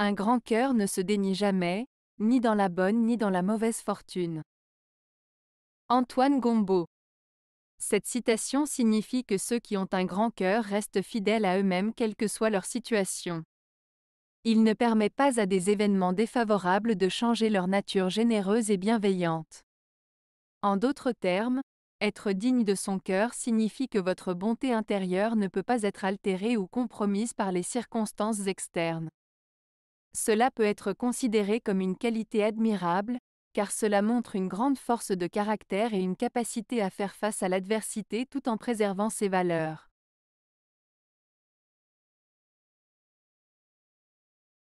Un grand cœur ne se dénie jamais, ni dans la bonne ni dans la mauvaise fortune. Antoine Gombeau. Cette citation signifie que ceux qui ont un grand cœur restent fidèles à eux-mêmes quelle que soit leur situation. Il ne permet pas à des événements défavorables de changer leur nature généreuse et bienveillante. En d'autres termes, être digne de son cœur signifie que votre bonté intérieure ne peut pas être altérée ou compromise par les circonstances externes. Cela peut être considéré comme une qualité admirable, car cela montre une grande force de caractère et une capacité à faire face à l'adversité tout en préservant ses valeurs.